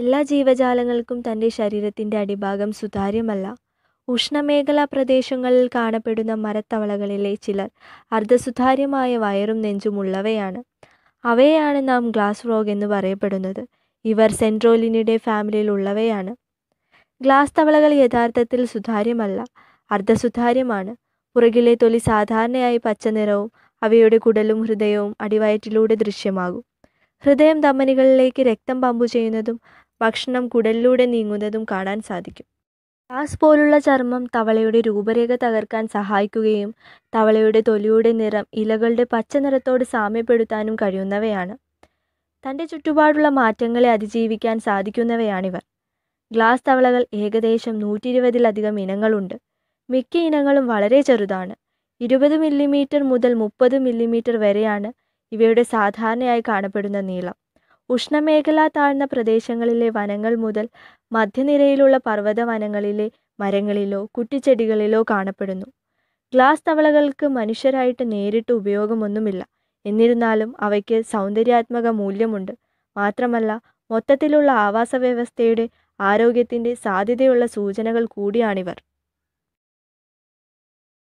എല്ലാ ജീവജാലങ്ങൾക്കും തൻ്റെ ശരീരത്തിൻ്റെ അടിഭാഗം സുതാര്യമല്ല ഉഷ്ണമേഖലാ പ്രദേശങ്ങളിൽ കാണപ്പെടുന്ന മരത്തവളകളിലെ ചിലർ അർദ്ധസുതാര്യമായ വയറും നെഞ്ചുമുള്ളവയാണ് അവയെയാണ് നാം ഗ്ലാസ് ഫ്രോഗ് എന്ന് പറയപ്പെടുന്നത് ഇവർ സെൻട്രോലിനിയുടെ ഫാമിലിയിൽ ഉള്ളവയാണ് ഗ്ലാസ് തവളകൾ യഥാർത്ഥത്തിൽ സുതാര്യമല്ല അർദ്ധസുതാര്യമാണ് പുറകിലെ തൊലി സാധാരണയായി പച്ച നിറവും അവയുടെ കുടലും ഹൃദയവും അടിവയറ്റിലൂടെ ദൃശ്യമാകും ഹൃദയം ധമനികളിലേക്ക് രക്തം പമ്പു ചെയ്യുന്നതും ഭക്ഷണം കുടലിലൂടെ നീങ്ങുന്നതും കാണാൻ സാധിക്കും ഗ്ലാസ് പോലുള്ള ചർമ്മം തവളയുടെ രൂപരേഖ തകർക്കാൻ സഹായിക്കുകയും തവളയുടെ തൊലിയുടെ നിറം ഇലകളുടെ പച്ച നിറത്തോട് സാമ്യപ്പെടുത്താനും കഴിയുന്നവയാണ് തൻ്റെ ചുറ്റുപാടുള്ള മാറ്റങ്ങളെ അതിജീവിക്കാൻ സാധിക്കുന്നവയാണിവർ ഗ്ലാസ് തവളകൾ ഏകദേശം നൂറ്റി ഇരുപതിലധികം ഇനങ്ങളുണ്ട് മിക്ക ഇനങ്ങളും വളരെ ചെറുതാണ് ഇരുപത് മില്ലിമീറ്റർ മുതൽ മുപ്പത് മില്ലിമീറ്റർ വരെയാണ് ഇവയുടെ സാധാരണയായി കാണപ്പെടുന്ന നീളം ഉഷ്ണമേഖലാ താഴ്ന്ന പ്രദേശങ്ങളിലെ വനങ്ങൾ മുതൽ മധ്യനിരയിലുള്ള പർവ്വത വനങ്ങളിലെ മരങ്ങളിലോ കുറ്റിച്ചെടികളിലോ കാണപ്പെടുന്നു ഗ്ലാസ് തവളകൾക്ക് മനുഷ്യരായിട്ട് നേരിട്ട് ഉപയോഗമൊന്നുമില്ല എന്നിരുന്നാലും അവയ്ക്ക് സൗന്ദര്യാത്മക മൂല്യമുണ്ട് മാത്രമല്ല മൊത്തത്തിലുള്ള ആവാസ വ്യവസ്ഥയുടെ ആരോഗ്യത്തിൻ്റെ സാധ്യതയുള്ള സൂചനകൾ കൂടിയാണിവർ